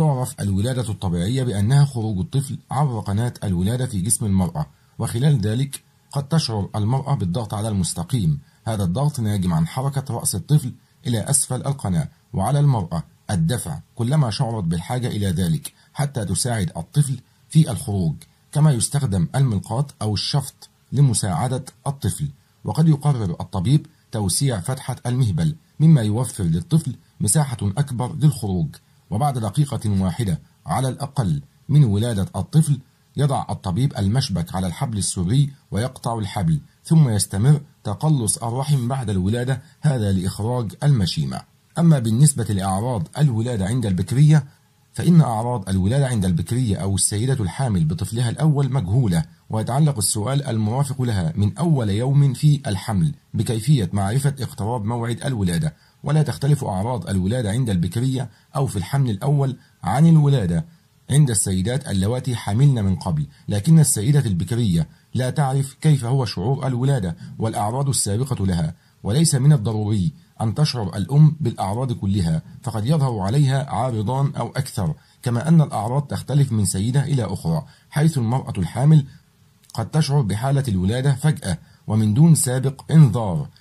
تعرف الولادة الطبيعية بأنها خروج الطفل عبر قناة الولادة في جسم المرأة وخلال ذلك قد تشعر المرأة بالضغط على المستقيم هذا الضغط ناجم عن حركة رأس الطفل إلى أسفل القناة وعلى المرأة الدفع كلما شعرت بالحاجة إلى ذلك حتى تساعد الطفل في الخروج كما يستخدم الملقاط أو الشفط لمساعدة الطفل وقد يقرر الطبيب توسيع فتحة المهبل مما يوفر للطفل مساحة أكبر للخروج وبعد دقيقة واحدة على الأقل من ولادة الطفل يضع الطبيب المشبك على الحبل السري ويقطع الحبل ثم يستمر تقلص الرحم بعد الولادة هذا لإخراج المشيمة أما بالنسبة لأعراض الولادة عند البكرية فإن أعراض الولادة عند البكرية أو السيدة الحامل بطفلها الأول مجهولة ويتعلق السؤال المرافق لها من أول يوم في الحمل بكيفية معرفة اقتراب موعد الولادة ولا تختلف أعراض الولادة عند البكرية أو في الحمل الأول عن الولادة عند السيدات اللواتي حملن من قبل لكن السيدة البكرية لا تعرف كيف هو شعور الولادة والأعراض السابقة لها وليس من الضروري أن تشعر الأم بالأعراض كلها فقد يظهر عليها عارضان أو أكثر كما أن الأعراض تختلف من سيدة إلى أخرى حيث المرأة الحامل قد تشعر بحالة الولادة فجأة ومن دون سابق إنذار